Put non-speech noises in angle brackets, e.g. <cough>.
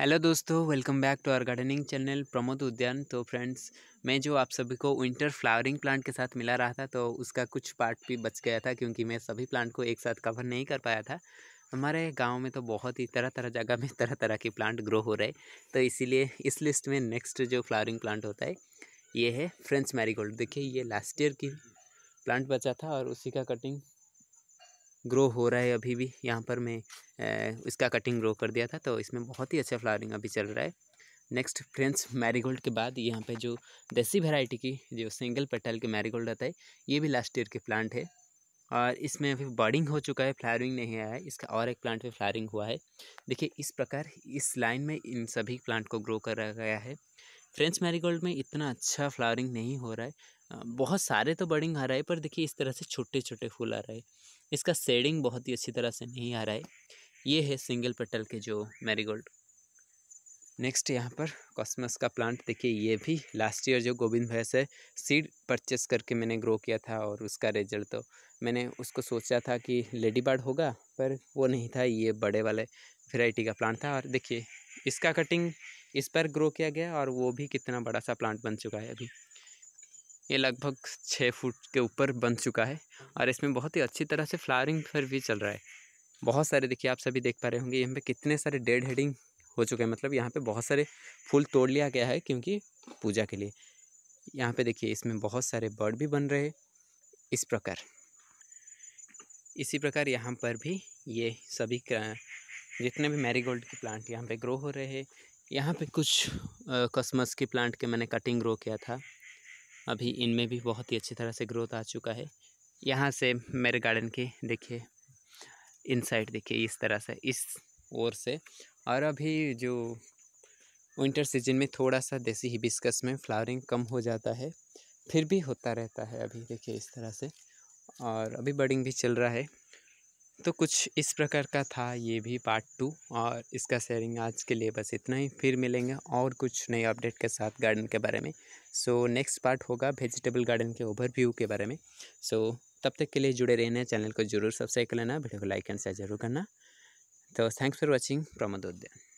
hello दोस्तों welcome back to our gardening channel Pramod Udyan तो friends मैं जो आप सभी को विंटर फ्लावरिंग प्लांट के साथ मिला रहा था तो उसका कुछ पार्ट भी बच गया था क्योंकि मैं सभी प्लांट को एक साथ कवर नहीं कर पाया था हमारे गांव में तो बहुत ही तरह तरह जगह में <laughs> तरह तरह के प्लांट ग्रो हो रहे तो इसीलिए इस लिस्ट में नेक्स्ट जो फ्लावरिंग प्लांट होता है ये है फ्रेंच मैरीगोल्ड देखिए ये लास्ट ईयर की प्लांट बचा था और उसी का कटिंग ग्रो हो रहा है अभी भी यहाँ पर मैं इसका कटिंग ग्रो कर दिया था तो इसमें बहुत ही अच्छा फ्लावरिंग अभी चल रहा है नेक्स्ट फ्रेंड्स मैरीगोल्ड के बाद यहाँ पे जो देसी वेराइटी की जो सिंगल पेटल के मैरीगोल्ड रहता है ये भी लास्ट ईयर के प्लांट है और इसमें अभी बर्डिंग हो चुका है फ्लावरिंग नहीं आया है इसका और एक प्लांट में फ्लावरिंग हुआ है देखिए इस प्रकार इस लाइन में इन सभी प्लांट को ग्रो करा गया है फ्रेंच मैरीगोल्ड में इतना अच्छा फ्लावरिंग नहीं हो रहा है बहुत सारे तो बर्डिंग आ रहा है पर देखिए इस तरह से छोटे छोटे फूल आ रहे हैं इसका शेडिंग बहुत ही अच्छी तरह से नहीं आ रहा है ये है सिंगल पेटल के जो मैरीगोल्ड नेक्स्ट यहाँ पर कॉस्मस का प्लांट देखिए ये भी लास्ट ईयर जो गोविंद भैया से सीड परचेस करके मैंने ग्रो किया था और उसका रिजल्ट तो मैंने उसको सोचा था कि लेडी बर्ड होगा पर वो नहीं था ये बड़े वाले वेराइटी का प्लांट था और देखिए इसका कटिंग इस पर ग्रो किया गया और वो भी कितना बड़ा सा प्लांट बन चुका है अभी ये लगभग छः फुट के ऊपर बन चुका है और इसमें बहुत ही अच्छी तरह से फ्लावरिंग फिर भी चल रहा है बहुत सारे देखिए आप सभी देख पा रहे होंगे यहाँ पे कितने सारे डेड हेडिंग हो चुके हैं मतलब यहाँ पे बहुत सारे फूल तोड़ लिया गया है क्योंकि पूजा के लिए यहाँ पे देखिए इसमें बहुत सारे बर्ड भी बन रहे इस प्रकार इसी प्रकार यहाँ पर भी ये सभी जितने भी मैरीगोल्ड के प्लांट यहाँ पर ग्रो हो रहे हैं यहाँ पर कुछ कस्मस के प्लांट के मैंने कटिंग ग्रो किया था अभी इनमें भी बहुत ही अच्छी तरह से ग्रोथ आ चुका है यहाँ से मेरे गार्डन के देखिए इन साइड देखिए इस तरह से इस ओर से और अभी जो विंटर सीजन में थोड़ा सा देसी हिबिस्कस में फ्लावरिंग कम हो जाता है फिर भी होता रहता है अभी देखिए इस तरह से और अभी बर्डिंग भी चल रहा है तो कुछ इस प्रकार का था ये भी पार्ट टू और इसका शेयरिंग आज के लिए बस इतना ही फिर मिलेंगे और कुछ नए अपडेट के साथ गार्डन के बारे में सो नेक्स्ट पार्ट होगा वेजिटेबल गार्डन के ओवरव्यू के बारे में सो तब तक के लिए जुड़े रहना चैनल को जरूर सब्सक्राइब कर लेना वीडियो को लाइक एंड शेयर जरूर करना तो थैंक्स फॉर वॉचिंग प्रमोद उद्यान